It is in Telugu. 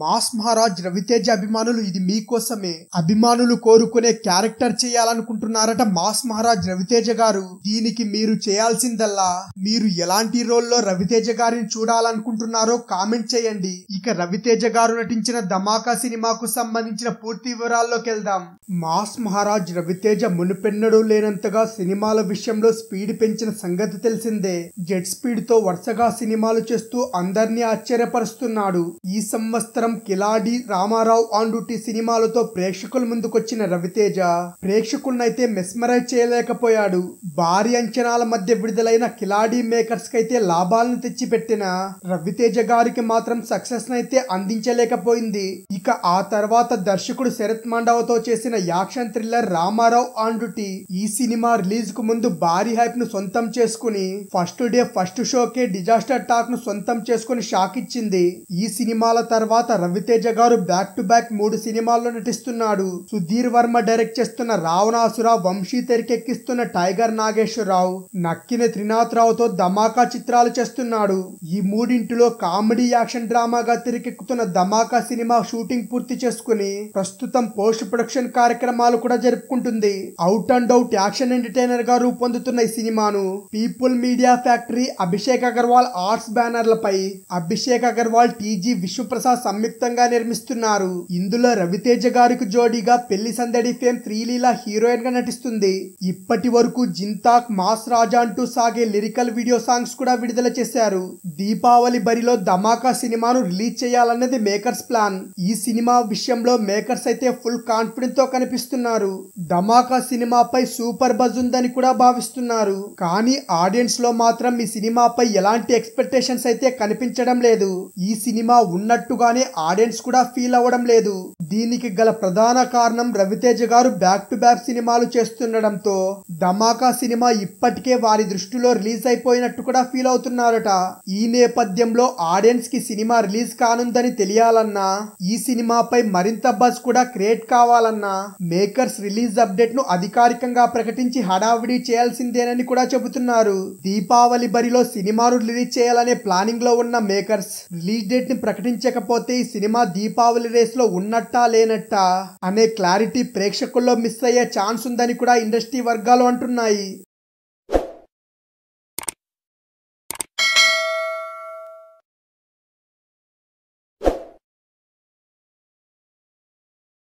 మాస్ మహారాజ్ రవితేజ అభిమానులు ఇది మీకోసమే అభిమానులు కోరుకునే క్యారెక్టర్ చేయాలనుకుంటున్నారట మాస్ మహారాజ్ రవితేజ గారు దీనికి మీరు చేయాల్సిందల్లా మీరు ఎలాంటి రోల్లో రవితేజ గారిని చూడాలనుకుంటున్నారో కామెంట్ చేయండి ఇక రవితేజ గారు నటించిన ధమాకా సినిమాకు సంబంధించిన పూర్తి వివరాల్లోకి వెళ్దాం మాస్ మహారాజ్ రవితేజ మునుపెన్నడూ లేనంతగా సినిమాల విషయంలో స్పీడ్ పెంచిన సంగతి తెలిసిందే జెట్ స్పీడ్ తో వరుసగా సినిమాలు చేస్తూ అందరినీ ఆశ్చర్యపరుస్తున్నాడు ఈ సంవత్సరం బంగారం కిలాడి రామారావు ఆన్ డ్యూటీ సినిమాలతో ప్రేక్షకుల ముందుకొచ్చిన రవితేజ ప్రేక్షకులనైతే మెస్మరైజ్ చేయలేకపోయాడు భారీ అంచనాల మధ్య విడుదలైన కిలాడి మేకర్స్ కైతే లాభాలను తెచ్చిపెట్టిన రవితేజ గారికి మాత్రం సక్సెస్ నైతే అందించలేకపోయింది ఇక ఆ తర్వాత దర్శకుడు శరత్ తో చేసిన action thriller Ramarao on duty ఈ సినిమా రిలీజ్ కు ముందు భారీ హైప్ ను సొంతం చేసుకుని ఫస్ట్ డే ఫస్ట్ షోకే డిజాస్టర్ టాక్ ను సొంతం చేసుకుని షాక్ ఇచ్చింది ఈ సినిమాల తర్వాత రవితేజ గారు బ్యాక్ టు బ్యాక్ మూడు సినిమాల్లో నటిస్తున్నాడు సుధీర్ వర్మ డైరెక్ట్ చేస్తున్న రావణాసుర వంశీ తెరకెక్కిస్తున్న టైగర్ నాగేశ్వరరావు నక్కిన త్రినాథ్ రావుతో ధమాకా చిత్రాలు చేస్తున్నాడు ఈ మూడింటిలో కామెడీ యాక్షన్ డ్రామాగా తెరకెక్కుతున్న ధమాకా సినిమా షూటింగ్ పూర్తి చేసుకుని ప్రస్తుతం పోస్ట్ ప్రొడక్షన్ కార్యక్రమాలు కూడా జరుపుకుంటుంది out and out action entertainer గా రూపొందుతున్న ఈ సినిమాను people media factory Abhishek Agarwal arts బ్యానర్లపై అభిషేక్ అగర్వాల్ టీజీ విష్ణుప్రసాద్ సమీ సంయుక్తంగా నిర్మిస్తున్నారు ఇందులో రవితేజ గారికి జోడీగా పెళ్లి సందడి ఫేమ్ త్రీలీల హీరోయిన్ గా నటిస్తుంది ఇప్పటి వరకు జింతాక్ మాస్ రాజా అంటూ సాగే లిరికల్ వీడియో సాంగ్స్ కూడా విడుదల చేశారు దీపావళి బరిలో ధమాకా సినిమాను రిలీజ్ చేయాలన్నది మేకర్స్ ప్లాన్ ఈ సినిమా విషయంలో మేకర్స్ అయితే ఫుల్ కాన్ఫిడెన్స్ తో కనిపిస్తున్నారు ధమాకా సినిమాపై సూపర్ బజ్ ఉందని కూడా భావిస్తున్నారు కానీ ఆడియన్స్ లో మాత్రం ఈ సినిమాపై ఎలాంటి ఎక్స్పెక్టేషన్స్ అయితే కనిపించడం లేదు ఈ సినిమా ఉన్నట్టుగానే ఆడియన్స్ కూడా ఫీల్ అవ్వడం లేదు దీనికి గల ప్రధాన కారణం రవితేజ గారు బ్యాక్ టు బ్యాక్ సినిమాలు చేస్తుండడంతో ధమాకా సినిమా ఇప్పటికే వారి దృష్టిలో రిలీజ్ అయిపోయినట్టు కూడా ఫీల్ అవుతున్నారట ఈ నేపథ్యంలో ఆడియన్స్ కి సినిమా రిలీజ్ కానుందని తెలియాలన్నా ఈ సినిమాపై మరింత బస్ కూడా క్రియేట్ కావాలన్నా మేకర్స్ రిలీజ్ అప్డేట్ ను అధికారికంగా ప్రకటించి హడావిడి చేయాల్సిందేనని కూడా చెబుతున్నారు దీపావళి బరిలో సినిమాను రిలీజ్ చేయాలనే ప్లానింగ్ లో ఉన్న మేకర్స్ రిలీజ్ డేట్ ని ప్రకటించకపోతే ఈ సినిమా దీపావళి రేస్ లో ఉన్నట్ట నట్టా లేనట్ట అనే క్లారిటీ ప్రేక్షకుల్లో మిస్ అయ్యే ఛాన్స్ ఉందని కూడా ఇండస్ట్రీ వర్గాలు అంటున్నాయి